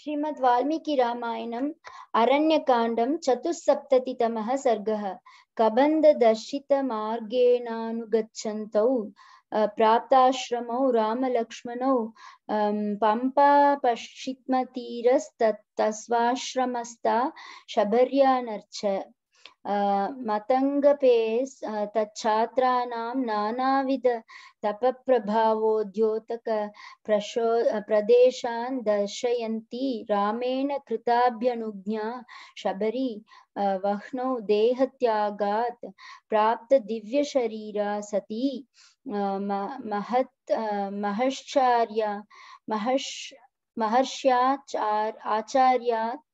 श्रीमद् वाल्मीकि रामायणम् अरण्यकाण्डं चतुस्सप्ततितमः सर्गः कबन्धदर्शितमार्गेणानुगच्छन्तौ प्राप्ताश्रमौ रामलक्ष्मणौ पम्पापश्चित्मतीरस्तस्वाश्रमस्ता शबर्यानर्च मतङ्गपे तच्छात्राणां नानाविध तपप्रभावो द्योतक प्रशो प्रदेश दर्शयती रामेण कृताभ्यनुज्ञा शबरी वह्नौ देहत्यागात् प्राप्तदिव्यशरीरा सती महत् महश्चार्य महर्ष महर्ष्याचार आचार्यात्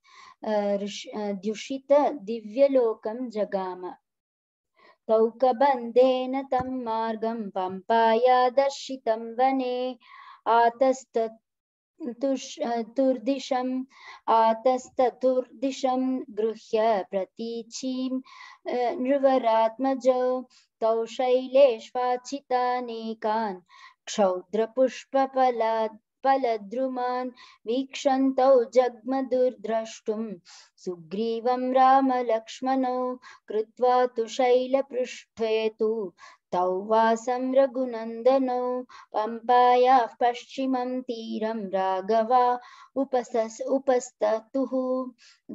दुषित दिव्यलोकं जगाम तौकबन्धेन तं मार्गं पम्पाया दर्शितं वने आतस्तुर्दिशम् आतस्ततुर्दिशं गृह्य प्रतीची नृवरात्मज तौ शैलेष्वाचितानेकान् क्षौद्रपुष्पफलात् फलद्रुमान् वीक्षन्तौ जग्मदुर्द्रष्टुं सुग्रीवं रामलक्ष्मणौ कृत्वा तु शैलपृष्ठे तु सौवासं रघुनंदनौ पम्पायाः पश्चिम तीर राघवा उपसस् उपस्ततुः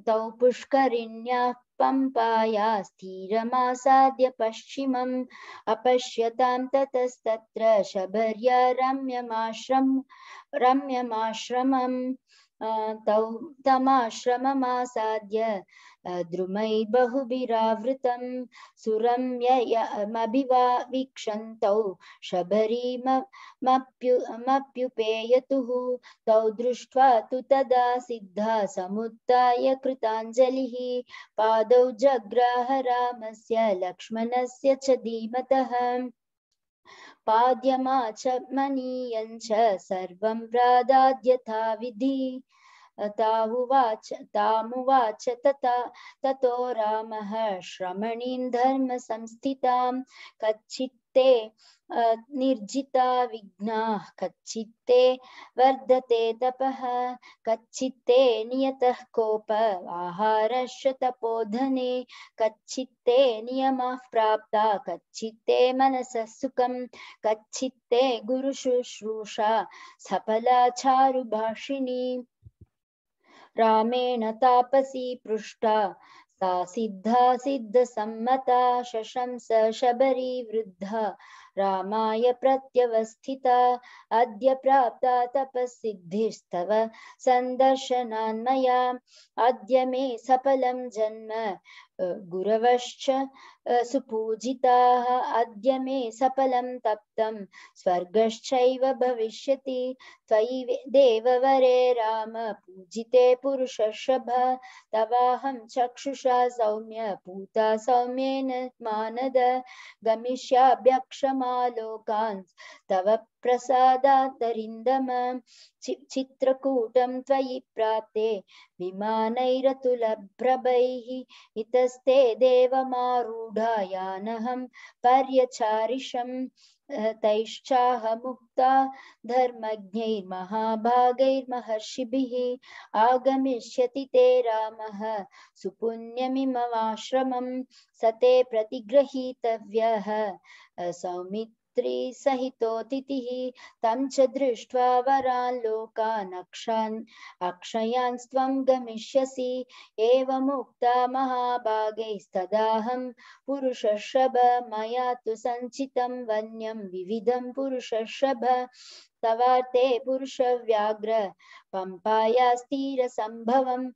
तौ पुष्करिण्याः पम्पाया स्थिरमासाद्य पश्चिमम् अपश्यतां ततस्तत्र शबर्या रम्यमाश्रम रम्यमाश्रमम् तौ तमाश्रममासाद्य द्रुमै बहुभिरावृतं सुरं यमभिवा वीक्षन्तौ शबरीमप्युपेयतुः तौ दृष्ट्वा तु तदा सिद्धा समुत्थाय कृताञ्जलिः पादौ जग्राह रामस्य लक्ष्मणस्य च धीमतः च सर्वं प्रादाद्यथा विधि तावुवाच तामुवाच तथा ततो रामः श्रमणीं कच्चित्ते निर्जिता विघ्नाः कच्चित्ते वर्धते तपः कच्चित्ते नियतः कोप आहारश्च तपोधने कच्चित्ते नियमाः प्राप्ता कच्चित्ते मनसः सुखं कच्चित्ते गुरुशुश्रूषा सफला चारुभाषिणी रामेण तापसी पृष्टा सा सिद्धा सम्मता शशंस शबरी वृद्धा रामाय प्रत्यवस्थिता अद्य प्राप्ता तपःसिद्धिस्तव सन्दर्शनान्मया अद्य मे सफलं जन्म गुरवश्च सुपूजिताः अद्य मे सफलं तप्तं स्वर्गश्चैव भविष्यति त्वयि देववरे राम पूजिते पुरुषशभ तवाहं चक्षुषा सौम्य पूता सौम्येन मानद गमिष्याभ्यक्षम समालोकान् तव प्रसादान्तरिन्दम चित्रकूटं त्वयि प्राप्ते विमानैरतुलभ्रभैः इतस्ते देवमारूढायानहं पर्यचारिषं तैश्चाहमुक्ता धर्मज्ञैर्महाभागैर्महर्षिभिः आगमिष्यति ते रामः सुपुण्यमिममाश्रमं सते ते प्रतिगृहीतव्यः पुत्रीसहितोतिथिः तं च दृष्ट्वा वरान् लोकान् अक्षन् अक्षयांस्त्वं गमिष्यसि एवमुक्ता महाभागैस्तदाहं पुरुषशभ मया तु सञ्चितं वन्यं विविधं पुरुषशभ तवार्ते पुरुषव्याघ्र पम्पायास्तीरसम्भवम्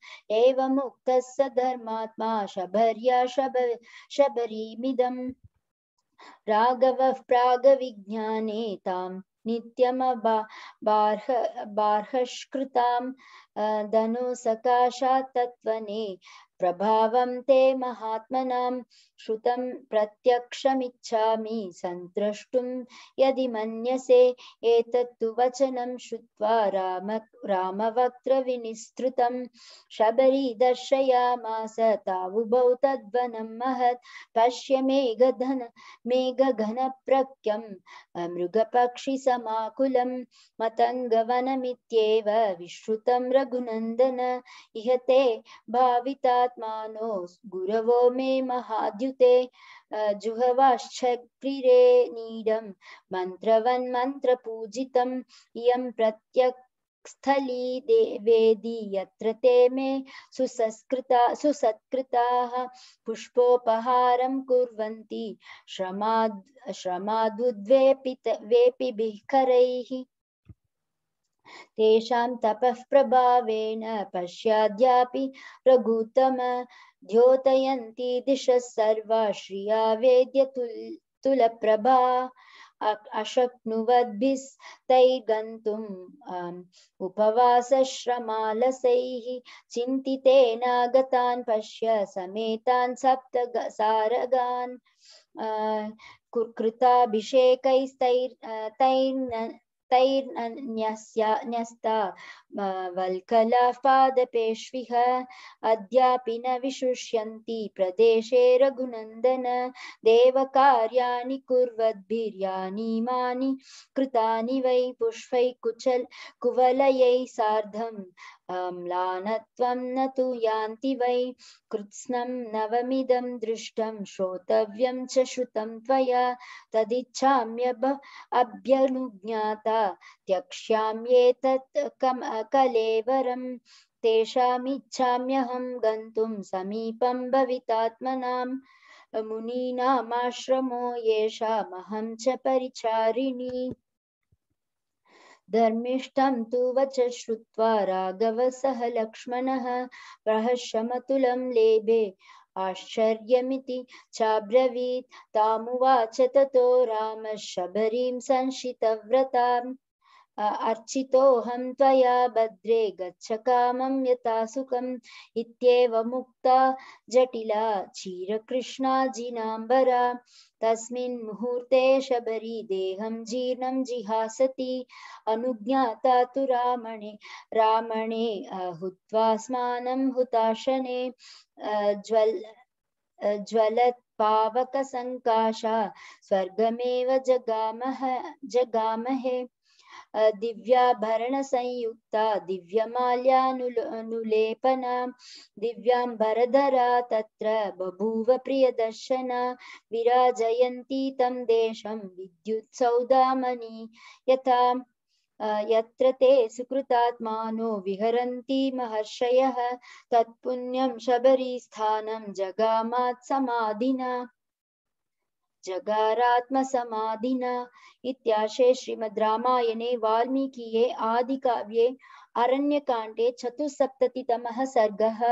एवमुक्तः स धर्मात्मा शबर्या शब शबरीमिदम् राघवः प्रागविज्ञाने तां नित्यमबार्ह बार्हष्कृतां धनुसकाशात् तत्त्वने प्रभावं ते महात्मनां श्रुतं प्रत्यक्षमिच्छामि सन्त्रष्टुं यदि मन्यसे एतत्तु वचनं श्रुत्वा राम रामवक्त्रविनिस्तृतं शबरी दर्शयामास तावुभौ तद्वनं महत् पश्य मेघधन मेघघनप्रख्यं मृगपक्षिसमाकुलं मतङ्गवनमित्येव विश्रुतं रघुनन्दन इह ते भाविता आत्मानो गुरवो मे महाद्युते जुहवाश्चक्रिरे नीडं मन्त्रवन्मन्त्रपूजितम् इयं प्रत्यक् स्थली देवेदी यत्र ते मे सुसंस्कृता सुसत्कृताः पुष्पोपहारं कुर्वन्ति श्रमाद् श्रमाद्वुद्वेपित वेपिभिः करैः तेषां तपः प्रभावेण पश्याद्यापि रघुतम द्योतयन्ति दिशः सर्वा श्रिया वेद्य तुलप्रभा अशक्नुवद्भिस्तैर्गन्तुम् उपवासश्रमालसैः चिन्तितेनागतान् पश्य समेतान् सप्त सारगान् कृताभिषेकैस्तैर् तैर्न तैर् न्यस्त वल्कलापादपेष्विः अद्यापि न विशुष्यन्ति प्रदेशे रघुनन्दन देवकार्याणि कुर्वद्भिर्यानीमानि कृतानि वै पुष्पैः कुचल् कुवलयैः आम्लानत्वं न तु यान्ति वै कृत्स्नं नवमिदं दृष्टं श्रोतव्यं च श्रुतं त्वया तदिच्छाम्यभ अभ्यनुज्ञाता त्यक्ष्याम्येतत् कम कलेवरं तेषामिच्छाम्यहं गन्तुं समीपं भवितात्मनां मुनीनामाश्रमो येषामहं च परिचारिणी धर्मिष्ठं तु वच श्रुत्वा राघवः सह लक्ष्मणः प्रहशमतुलं लेभे आश्चर्यमिति चाब्रवीत् तामुवाच ततो रामः शबरीं संशितव्रताम् अर्चितोऽहं तया भद्रे गच्छ कामं यथा सुखम् जटिला क्षीरकृष्णा जिनाम्बरा तस्हूर्ते शबरी देहम जीर्ण जिहासति अनुज्ञाता तु रामणे रामणे हुत्वा स्मानं हुताशने ज्वल ज्वलत् पावकसङ्काशा स्वर्गमेव जगामः जगामहे दिव्याभरण दिव्य दिव्यमाल्यानुलेपना दिव्यांबरधरा तत्र बभूव प्रिय प्रियदर्शना विराजयन्ती तं देशं विद्युत्सौदामणि यथा यत्र ते सुकृतात्मानो विहरन्ति महर्षयः तत्पुण्यं शबरीस्थानं जगामात् समाधिना जगारात्म समाधिना इत्याशे श्रीमद् रामायणे वाल्मीकिये आदिकाव्ये अरण्यकाण्डे चतुस्सप्ततितमः सर्गः